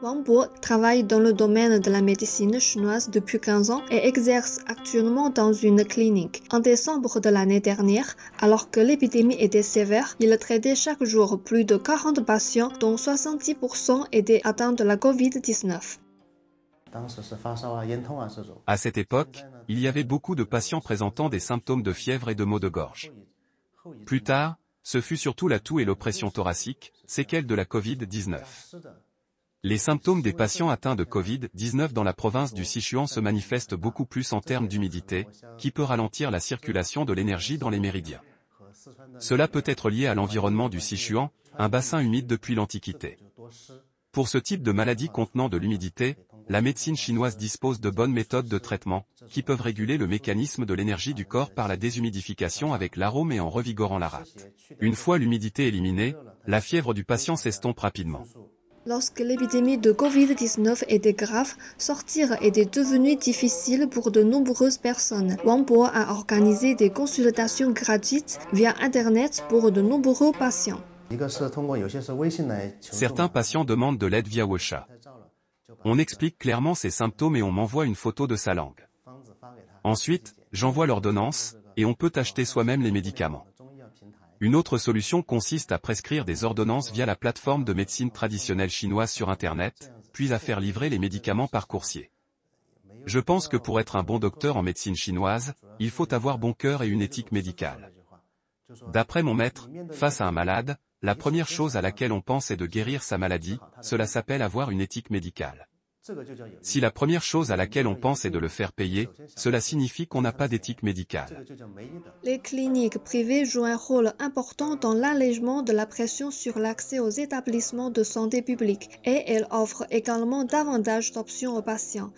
Wang Bo travaille dans le domaine de la médecine chinoise depuis 15 ans et exerce actuellement dans une clinique. En décembre de l'année dernière, alors que l'épidémie était sévère, il traitait chaque jour plus de 40 patients dont 70% étaient atteints de la COVID-19. À cette époque, il y avait beaucoup de patients présentant des symptômes de fièvre et de maux de gorge. Plus tard, ce fut surtout la toux et l'oppression thoracique, séquelles de la COVID-19. Les symptômes des patients atteints de Covid-19 dans la province du Sichuan se manifestent beaucoup plus en termes d'humidité, qui peut ralentir la circulation de l'énergie dans les méridiens. Cela peut être lié à l'environnement du Sichuan, un bassin humide depuis l'Antiquité. Pour ce type de maladie contenant de l'humidité, la médecine chinoise dispose de bonnes méthodes de traitement, qui peuvent réguler le mécanisme de l'énergie du corps par la déshumidification avec l'arôme et en revigorant la rate. Une fois l'humidité éliminée, la fièvre du patient s'estompe rapidement. Lorsque l'épidémie de Covid-19 était grave, sortir était devenu difficile pour de nombreuses personnes. Wang Bo a organisé des consultations gratuites via Internet pour de nombreux patients. Certains patients demandent de l'aide via WeChat. On explique clairement ses symptômes et on m'envoie une photo de sa langue. Ensuite, j'envoie l'ordonnance, et on peut acheter soi-même les médicaments. Une autre solution consiste à prescrire des ordonnances via la plateforme de médecine traditionnelle chinoise sur Internet, puis à faire livrer les médicaments par coursier. Je pense que pour être un bon docteur en médecine chinoise, il faut avoir bon cœur et une éthique médicale. D'après mon maître, face à un malade, la première chose à laquelle on pense est de guérir sa maladie, cela s'appelle avoir une éthique médicale. Si la première chose à laquelle on pense est de le faire payer, cela signifie qu'on n'a pas d'éthique médicale. Les cliniques privées jouent un rôle important dans l'allègement de la pression sur l'accès aux établissements de santé publique et elles offrent également davantage d'options aux patients.